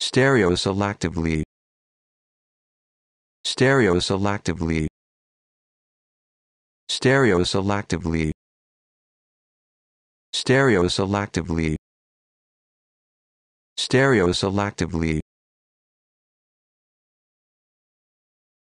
stereoselectively stereoselectively stereoselectively stereoselectively stereoselectively